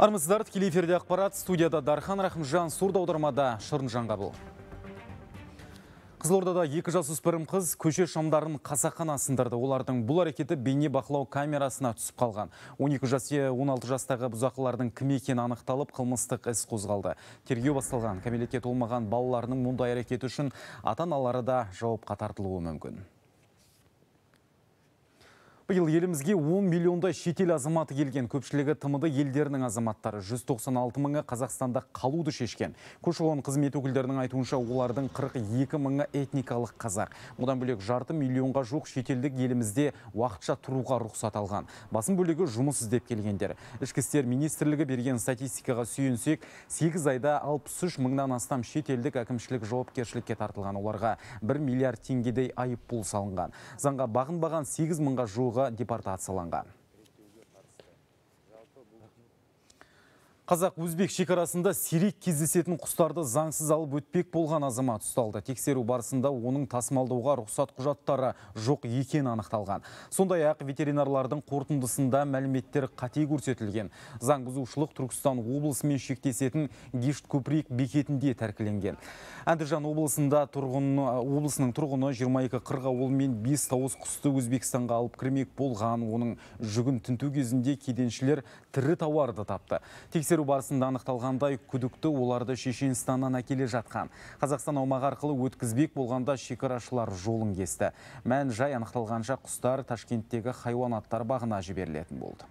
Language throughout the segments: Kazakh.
Армысыздар тікелей эфирде ақпарат студияда Дархан Рахымжан сурд аудармада Шырын Жаңғабыл. Қызылордада екі жасөспірім қыз көше шамдарын қасақана сындырды. Олардың бұл әрекеті бейне бақылау камерасына түсіп қалған. 12 жас 16 жастағы бұзақылардың кім екені анықталып, қылмыстық іс қозғалды. Тергеу басталған кәмелетке толмаған балаларының мұндай әрекеті үшін ата-аналары да жауапқа тартылуы мүмкін биыл елімізге 10 миллионда шетел азаматы келген көпшілігі тмд елдерінің азаматтары 196 мыңы қазақстанда қалуды шешкен көші қон қызмет өкілдерінің айтуынша олардың 42 мыңы этникалық қазақ одан бөлек жарты миллионға жоқ шетелдік елімізде уақытша тұруға рұқсат алған басым бөлігі жұмыс іздеп келгендер ішкі істер министрлігі берген статистикаға сүйенсек 8 айда 63 мыңнан астам шетелдік әкімшілік жауапкершілікке тартылған оларға 1 миллиард теңгедей айып айыппұл салынған заңға бағынбаған 8 мыңға жуығы депортацияланған қазақ өзбек шекарасында сирек кездесетін құстарды заңсыз алып өтпек болған азамат ұсталды тексеру барысында оның тасымалдауға рұқсат құжаттары жоқ екен анықталған сондай ақ ветеринарлардың қорытындысында мәліметтер қате көрсетілген заң бұзушылық түркістан облысымен шектесетін гишт көприк бекетінде тәркіленген әндіжан облысында тұрғын облысының тұрғыны 22 қырғауыл мен 5 тауыз құсты өзбекстанға алып кірмек болған оның жүгін тінту кезінде кеденшілер тірі тауарды тапты тексеру тексеру барысында анықталғандай күдікті оларды шешенстаннан әкеле жатқан қазақстан аумағы арқылы өткізбек болғанда шекарашылар жолын кесті мән жай анықталғанша құстар ташкенттегі хайуанаттар бағына жіберілетін болды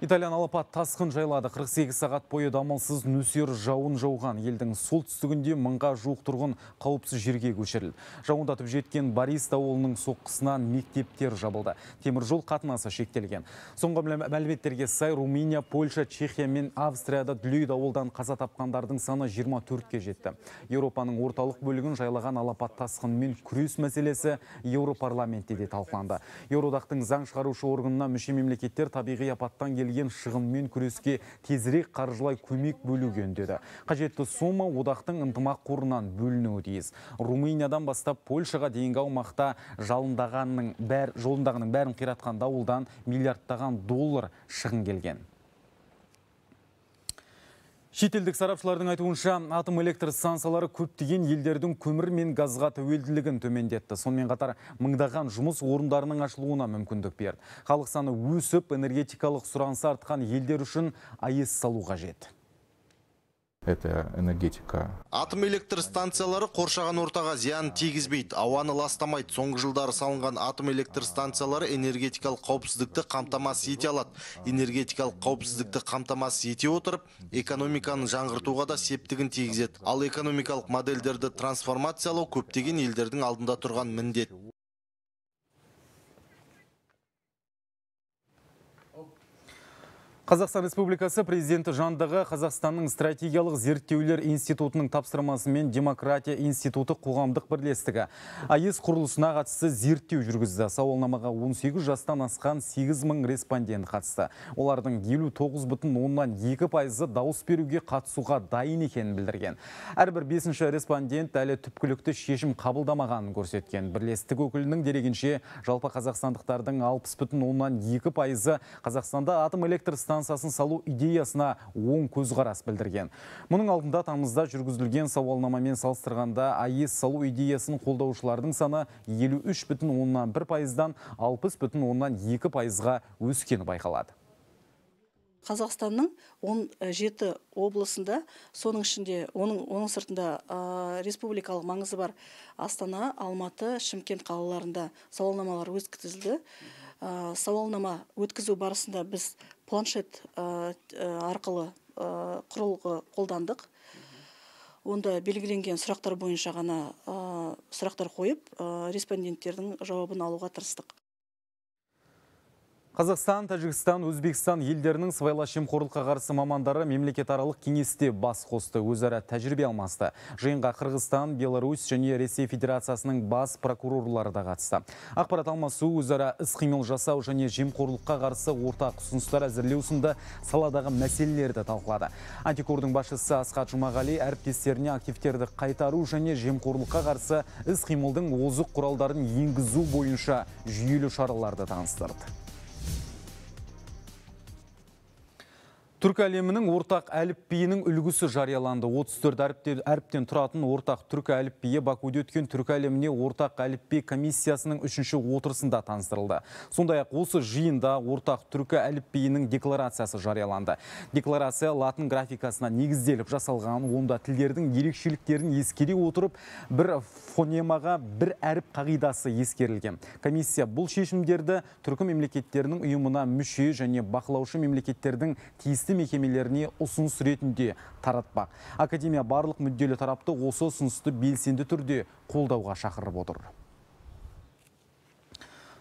Италиян алапат тасқын жайлады. 48 сағат бойы дамылсыз нөсер жауын жауған елдің солтүстігінде мыңға жуық тұрғын қауіпсіз жерге көшірілді. Жауындатып жеткен Борис дауылының соққысынан мектептер жабылды. Теміржол қатынасы шектелген. Соңғы мәліметтерге сай Румыния, Польша, Чехия мен Австрияда дүлей дауылдан қаза тапқандардың саны 24-ке жетті. Еуропаның орталық бөлігін жайлаған алапат мен күрес мәселесі Еуропарламентте де талқыланды. Еуроодақтың заң шығарушы органына мүше мемлекеттер табиғи апаттан келген келген шығынмен күреске тезірек қаржылай көмек бөлуге үндеді қажетті сома одақтың ынтымақ қорынан бөлінуі тиіс румыниядан бастап польшаға дейінгі аумақта жалындағанның бәр, жолындағының бәрін қиратқан дауылдан миллиардтаған доллар шығын келген Шетелдік сарапшылардың айтуынша, атом электр станциялары көптеген елдердің көмір мен газға тәуелділігін төмендетті. Сонымен қатар мыңдаған жұмыс орындарының ашылуына мүмкіндік берді. Халық саны өсіп, энергетикалық сұранысы артқан елдер үшін айыз салуға жетті это энергетика атом электр станциялары қоршаған ортаға зиян тигізбейді ауаны ластамайды соңғы жылдары салынған атом электр станциялары энергетикалық қауіпсіздікті қамтамасыз ете алады энергетикалық қауіпсіздікті қамтамасыз ете отырып экономиканы жаңғыртуға да септігін тегізет. ал экономикалық модельдерді трансформациялау көптеген елдердің алдында тұрған міндет Қазақстан Республикасы президенті жандығы Қазақстанның стратегиялық зерттеулер институтының тапсырмасымен Демократия институты қоғамдық бірлестігі АЕС құрылысына қатысты зерттеу жүргізді. Сауалнамаға 18 жастан асқан 8 респондент қатысты. Олардың оннан 2 пайызы дауыс беруге қатысуға дайын екенін білдірген. Әрбір 5 респондент әлі түпкілікті шешім қабылдамағанын көрсеткен. Бірлестік өкілінің дерегінше жалпы қазақстандықтардың 60,2 пайызы Қазақстанда атом электр стансасын салу идеясына оң көзқарас білдірген. Мұның алдында тамызда жүргізілген сауалнамамен салыстырғанда АЕС салу идеясын қолдаушылардың саны бүтін 1 пайыздан бүтін 2 пайызға өскені байқалады. Қазақстанның 17 э, облысында, соның ішінде оның, оның сыртында республикалық маңызы бар Астана, Алматы, Шымкент қалаларында сауалнамалар өткізілді. Э, сауалнама өткізу барысында біз планшет э, э, арқылы құрылғы қолдандық онда белгіленген сұрақтар бойынша ғана сұрақтар қойып респонденттердің жауабын алуға тырыстық Қазақстан, Тәжікстан, Өзбекстан елдерінің сыбайлас жемқорлыққа қарсы мамандары мемлекет аралық кеңесте бас қосты, өзара тәжірибе алмасты. Жиынға Қырғызстан, Беларусь және Ресей Федерациясының бас прокурорлары да қатысты. Ақпарат алмасу, өзара іс-қимыл жасау және жемқорлыққа қарсы ортақ ұсыныстар әзірлеу сынды саладағы мәселелерді талқылады. Антикордың басшысы Асхат Жұмағали әріптестеріне активтерді қайтару және жемқорлыққа қарсы іс-қимылдың озық құралдарын енгізу бойынша жүйелі шараларды таныстырды. Түрк әлемінің ортақ әліпбиінің үлгісі жарияланды. 34 әріптен тұратын ортақ түркі әліпбиі Бакуде өткен түрк әлеміне ортақ әліпби комиссиясының үшінші отырысында таныстырылды. Сондай-ақ осы жиында ортақ түркі әліпбиінің декларациясы жарияланды. Декларация латын графикасына негізделіп жасалған, онда тілдердің ерекшеліктерін ескере отырып, бір фонемаға бір әріп қағидасы ескерілген. Комиссия бұл шешімдерді түркі мемлекеттерінің ұйымына мүше және бақылаушы мемлекеттердің тиісті тиісті мекемелеріне ұсыныс ретінде таратпақ академия барлық мүдделі тарапты осы ұсынысты белсенді түрде қолдауға шақырып отыр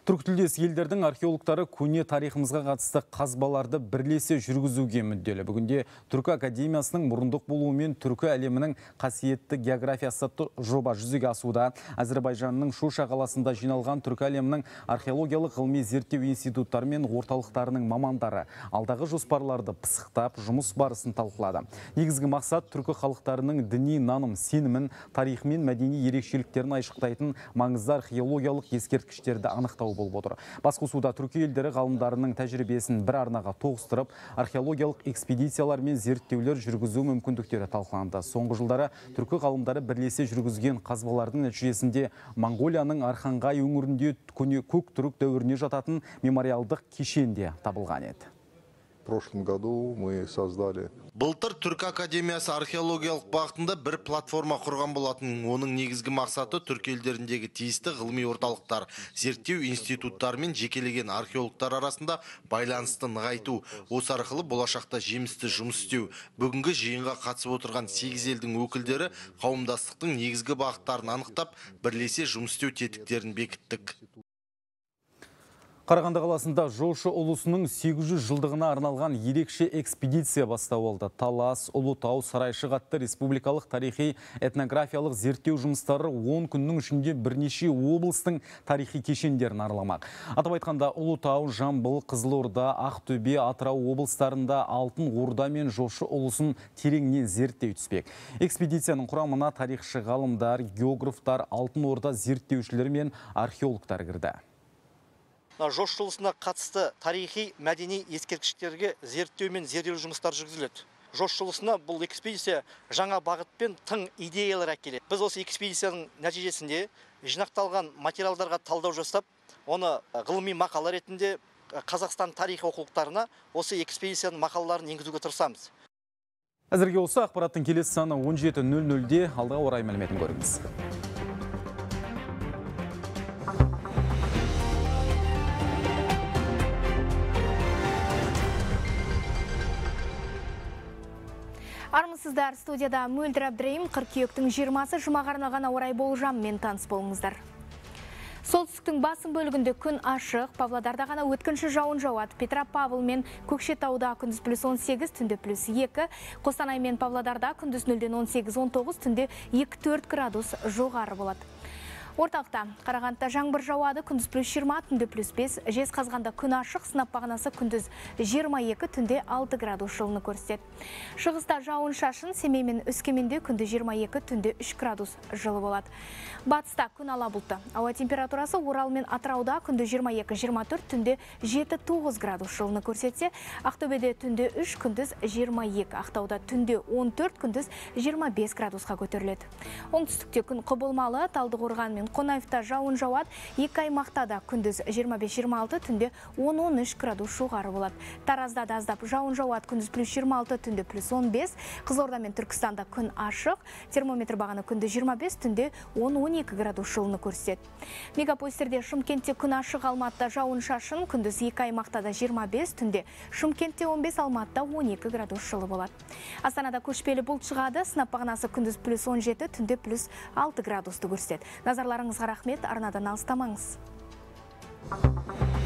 Түрктілдес елдердің археологтары көне тарихымызға қатысты қазбаларды бірлесе жүргізуге мүдделі. Бүгінде Түркі Академиясының мұрындық болуымен Түркі әлемінің қасиетті географиясы жоба жүзеге асуда. Әзірбайжанның Шуша қаласында жиналған Түркі әлемінің археологиялық ғылми зерттеу институттары мен орталықтарының мамандары алдағы жоспарларды пысықтап жұмыс барысын талқылады. Негізгі мақсат түркі халықтарының діни наным, сенімін, тарихы мен мәдени ерекшеліктерін айшықтайтын маңызды археологиялық ескерткіштерді анықтау болып отыр басқосуда түркі елдері ғалымдарының тәжірибесін бір арнаға тоғыстырып археологиялық экспедициялар мен зерттеулер жүргізу мүмкіндіктері талқыланды соңғы жылдары түркі ғалымдары бірлесе жүргізген қазбалардың нәтижесінде Монголияның арханғай өңірінде көне көк түрік дәуіріне жататын мемориалдық кешен табылған еді прошлом году мы создали. Былтыр Түркі академиясы археологиялық бағытында бір платформа құрған болатын. Оның негізгі мақсаты түркі елдеріндегі тиісті ғылыми орталықтар, зерттеу институттары мен жекелеген археологтар арасында байланысты нығайту. Осы арқылы болашақта жемісті жұмыс істеу. Бүгінгі жиынға қатысып отырған 8 елдің өкілдері қауымдастықтың негізгі бағыттарын анықтап, бірлесе жұмыс істеу тетіктерін бекіттік. Қарағанды қаласында Жошы ұлысының 800 жылдығына арналған ерекше экспедиция бастау алды. Талас, Ұлытау, Сарайшы атты республикалық тарихи этнографиялық зерттеу жұмыстары 10 күннің үшінде бірнеше облыстың тарихи кешендерін араламақ. Атап айтқанда Ұлытау, Жамбыл, Қызылорда, Ақтөбе, Атырау облыстарында Алтын Орда мен Жошы ұлысын тереңнен зерттеу түспек. Экспедицияның құрамына тарихшы ғалымдар, географтар, Алтын Орда зерттеушілер мен археологтар кірді жош жылысына қатысты тарихи мәдени ескерткіштерге зерттеу мен зерделеу жұмыстары жүргізіледі жош жылысына бұл экспедиция жаңа бағытпен тың идеялар әкеледі біз осы экспедицияның нәтижесінде жинақталған материалдарға талдау жасап оны ғылыми мақала ретінде қазақстан тарихы оқулықтарына осы экспедицияның мақалаларын енгізуге тырысамыз әзірге осы ақпараттың келесі саны 17.00-де алдағы орай мәліметін көріңіз армысыздар студияда мөлдір 42 қыркүйектің 20-сы жұмаға арналған ауа райы мен таныс болыңыздар Солтүстіктің басын бөлігінде күн ашық, Павладарда ғана өткінші жауын жауады. Павыл мен Көкшетауда күндіз плюс 18, түнде плюс 2, Қостанай мен Павладарда күндіз 0-18-19, түнде 2-4 градус жоғары болады. Орталықта Қарағандыда жаңбыр жауады, күндіз плюс 20, түнде плюс 5, жез қазғанда күн ашық, сынап бағанасы күндіз 22, түнде 6 градус жылыны көрсетеді. Шығыста жауын шашын, Семей мен Өскеменде күнді 22, түнде 3 градус жылы болады. Батыста күн ала бұлтты. Ауа температурасы Орал мен Атырауда күнді 22-24, түнде 7-9 градус жылыны көрсетсе, Ақтөбеде түнде 3, күндіз 22, Ақтауда түнде 14, күндіз 25 градусқа көтеріледі. Оңтүстікте күн құбылмалы, Талдықорған мен қонаевта жауын жауат, екі аймақта да күндіз 25-26 түнде 10-13 градус жоғары болады таразда да аздап жауын жауат күндіз плюс 26 түнде плюс 15 қызылорда мен түркістанда күн ашық термометр бағаны күнді 25 түнде 10-12 градус жылыны көрсетеді мегаполистерде шымкентте күн ашық алматыда жауын шашын күндіз екі аймақта да 25 түнде шымкентте 15 алматыда 12 градус жылы болады астанада көшпелі бұлт шығады сынап бағанасы күндіз плюс 17 түнде плюс 6 градусты көрсет назар назарларыңызға рахмет арнадан алыстамаңыз